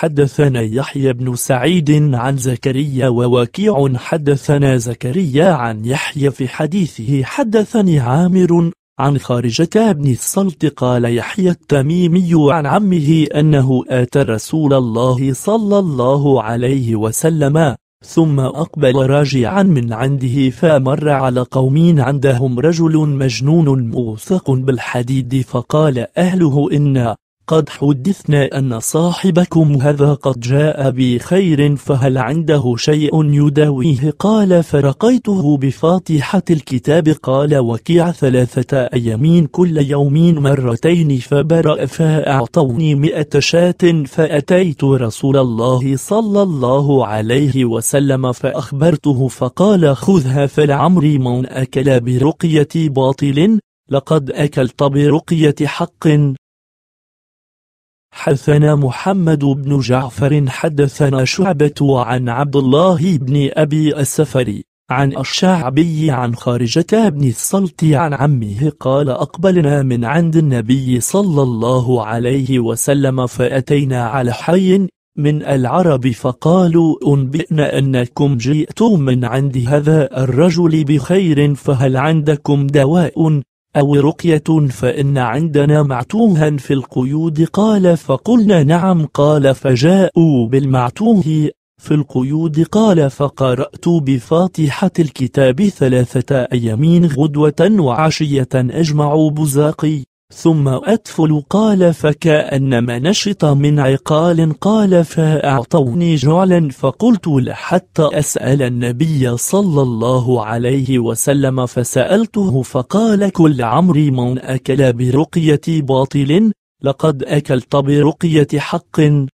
حدثنا يحيى بن سعيد عن زكريا ووكيع حدثنا زكريا عن يحيى في حديثه حدثني عامر عن خارجة بن الصلت قال يحيى التميمي عن عمه أنه آتى رسول الله صلى الله عليه وسلم ثم أقبل راجعا من عنده فمر على قوم عندهم رجل مجنون موثق بالحديد فقال أهله إنا قد حدثنا أن صاحبكم هذا قد جاء بخير فهل عنده شيء يداويه قال فرقيته بفاتحة الكتاب قال وكيع ثلاثة أيامين كل يومين مرتين فبرأ فأعطوني مئة شاة فأتيت رسول الله صلى الله عليه وسلم فأخبرته فقال خذها فلعمر من أكل برقية باطل لقد أكلت برقية حق حدثنا محمد بن جعفر حدثنا شعبة عن عبد الله بن أبي السفري عن الشعبي عن خارجة بن الصلت عن عمه قال أقبلنا من عند النبي صلى الله عليه وسلم فأتينا على حي من العرب فقالوا أنبئنا أنكم جئتم من عند هذا الرجل بخير فهل عندكم دواء أو رقية فإن عندنا معتوها في القيود قال فقلنا نعم قال فجاءوا بالمعتوه في القيود قال فقرأت بفاتحة الكتاب ثلاثة أيام غدوة وعشية أجمع بزاقي ثم أدفل قال فكأنما نشط من عقال قال فأعطوني جعلا فقلت لحتى أسأل النبي صلى الله عليه وسلم فسألته فقال كل عمري من أكل برقية باطل لقد أكلت برقية حق